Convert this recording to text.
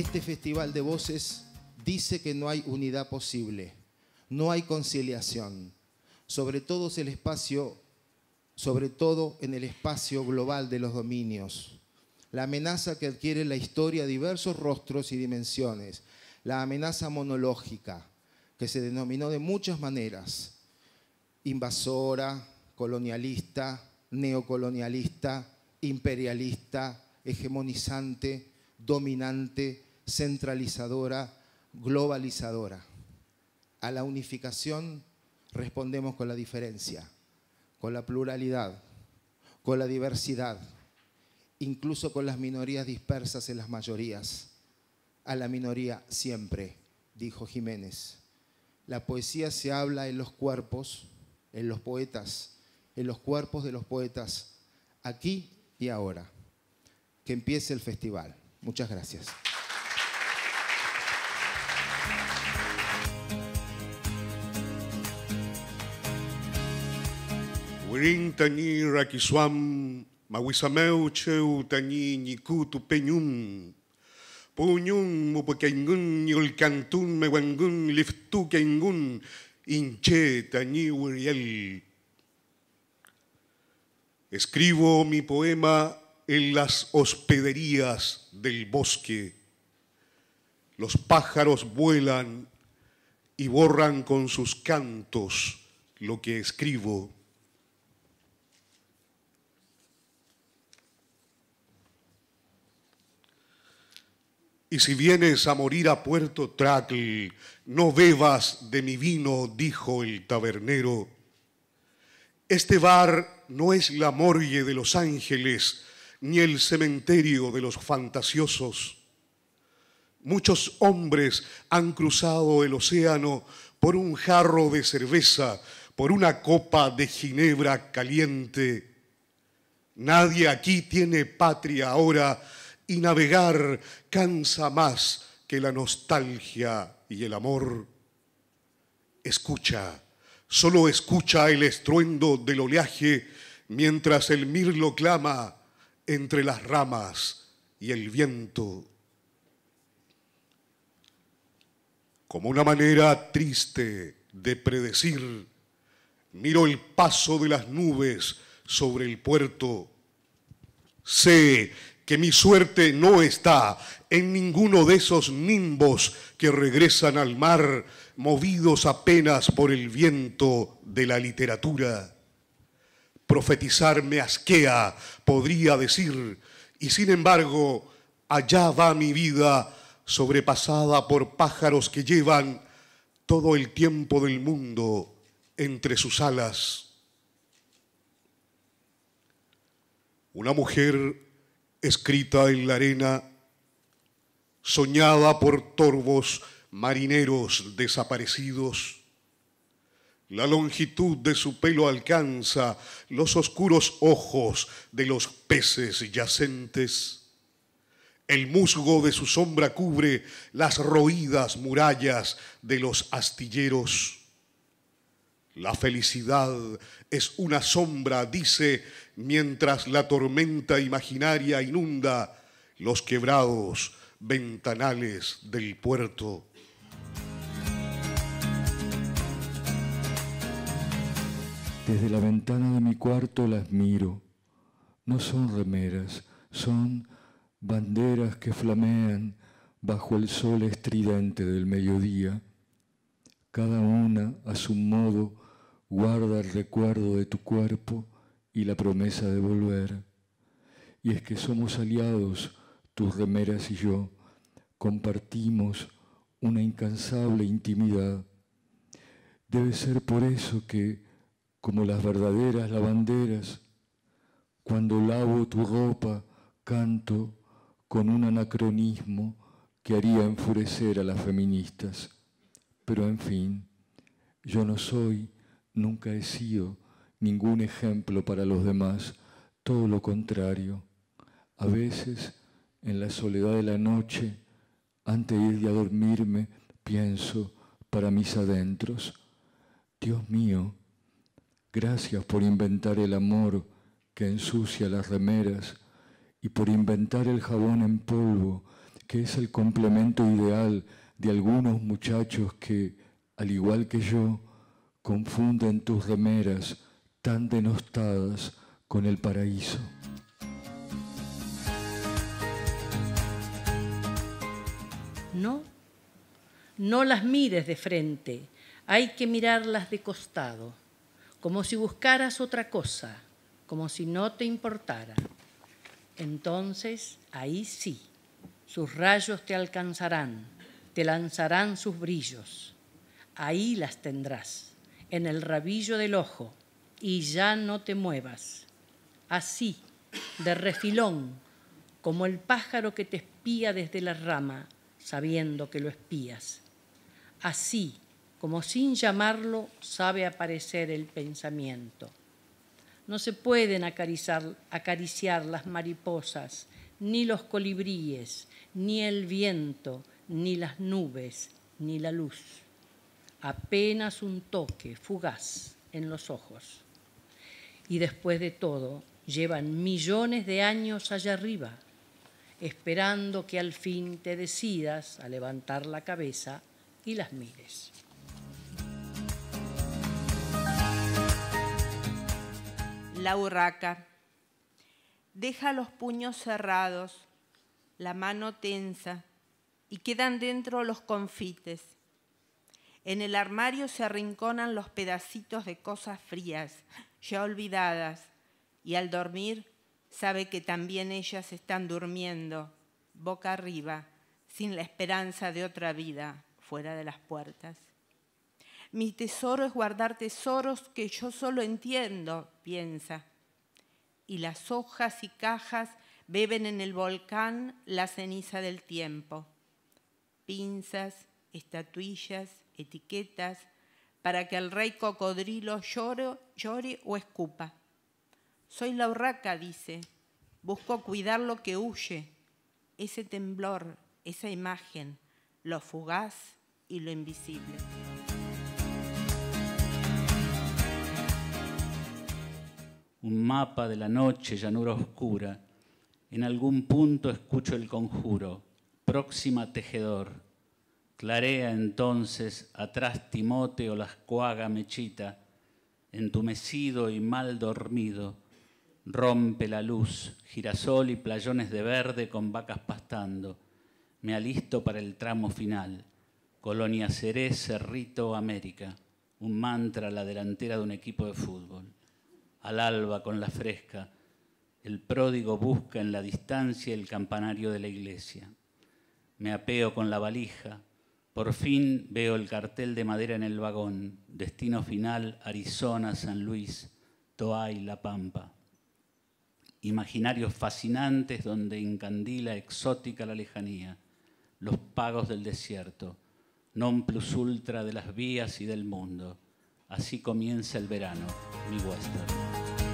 este festival de voces dice que no hay unidad posible, no hay conciliación, sobre todo el espacio, sobre todo en el espacio global de los dominios. La amenaza que adquiere la historia diversos rostros y dimensiones, la amenaza monológica, que se denominó de muchas maneras, invasora, colonialista, neocolonialista, imperialista, hegemonizante, dominante, centralizadora, globalizadora. A la unificación respondemos con la diferencia, con la pluralidad, con la diversidad, incluso con las minorías dispersas en las mayorías. A la minoría siempre, dijo Jiménez. La poesía se habla en los cuerpos, en los poetas, en los cuerpos de los poetas, aquí y ahora. Que empiece el festival. Muchas gracias. Urintani rakiswam, mawisameucheu tani nikutu peñum. Puñum mupukengun yulkantun mewangun liftukengun inche tani uriel. Escribo mi poema en las hospederías del bosque. Los pájaros vuelan y borran con sus cantos lo que escribo. Y si vienes a morir a Puerto Tracl, no bebas de mi vino, dijo el tabernero. Este bar no es la morgue de los ángeles, ni el cementerio de los fantasiosos. Muchos hombres han cruzado el océano por un jarro de cerveza, por una copa de ginebra caliente. Nadie aquí tiene patria ahora, y navegar cansa más que la nostalgia y el amor. Escucha, solo escucha el estruendo del oleaje mientras el mirlo clama entre las ramas y el viento. Como una manera triste de predecir, miro el paso de las nubes sobre el puerto. Sé que mi suerte no está en ninguno de esos nimbos que regresan al mar movidos apenas por el viento de la literatura. Profetizar me asquea, podría decir, y sin embargo, allá va mi vida sobrepasada por pájaros que llevan todo el tiempo del mundo entre sus alas. Una mujer escrita en la arena, soñada por torvos marineros desaparecidos. La longitud de su pelo alcanza los oscuros ojos de los peces yacentes. El musgo de su sombra cubre las roídas murallas de los astilleros. La felicidad es una sombra, dice, mientras la tormenta imaginaria inunda los quebrados ventanales del puerto. Desde la ventana de mi cuarto las miro. No son remeras, son banderas que flamean bajo el sol estridente del mediodía, cada una a su modo guarda el recuerdo de tu cuerpo y la promesa de volver. Y es que somos aliados, tus remeras y yo, compartimos una incansable intimidad. Debe ser por eso que, como las verdaderas lavanderas, cuando lavo tu ropa, canto con un anacronismo que haría enfurecer a las feministas. Pero en fin, yo no soy Nunca he sido ningún ejemplo para los demás, todo lo contrario. A veces, en la soledad de la noche, antes de ir a dormirme, pienso para mis adentros, Dios mío, gracias por inventar el amor que ensucia las remeras y por inventar el jabón en polvo, que es el complemento ideal de algunos muchachos que, al igual que yo, confunden tus remeras tan denostadas con el paraíso. No, no las mires de frente, hay que mirarlas de costado, como si buscaras otra cosa, como si no te importara. Entonces, ahí sí, sus rayos te alcanzarán, te lanzarán sus brillos, ahí las tendrás en el rabillo del ojo y ya no te muevas. Así, de refilón, como el pájaro que te espía desde la rama, sabiendo que lo espías. Así, como sin llamarlo, sabe aparecer el pensamiento. No se pueden acariciar, las mariposas, ni los colibríes, ni el viento, ni las nubes, ni la luz apenas un toque fugaz en los ojos. Y después de todo, llevan millones de años allá arriba, esperando que al fin te decidas a levantar la cabeza y las mires. La urraca. Deja los puños cerrados, la mano tensa, y quedan dentro los confites en el armario se arrinconan los pedacitos de cosas frías, ya olvidadas, y al dormir sabe que también ellas están durmiendo, boca arriba, sin la esperanza de otra vida fuera de las puertas. Mi tesoro es guardar tesoros que yo solo entiendo, piensa. Y las hojas y cajas beben en el volcán la ceniza del tiempo. Pinzas, estatuillas, etiquetas, para que el rey cocodrilo llore, llore o escupa. Soy la urraca, dice, busco cuidar lo que huye, ese temblor, esa imagen, lo fugaz y lo invisible. Un mapa de la noche, llanura oscura. En algún punto escucho el conjuro, próxima tejedor Clarea entonces atrás Timoteo la escuaga mechita, entumecido y mal dormido, rompe la luz, girasol y playones de verde con vacas pastando. Me alisto para el tramo final. Colonia Ceré, Cerrito, América. Un mantra a la delantera de un equipo de fútbol. Al alba con la fresca, el pródigo busca en la distancia el campanario de la iglesia. Me apeo con la valija, por fin veo el cartel de madera en el vagón. Destino final, Arizona, San Luis, Toay, La Pampa. Imaginarios fascinantes donde incandila exótica la lejanía. Los pagos del desierto. Non plus ultra de las vías y del mundo. Así comienza el verano, mi western.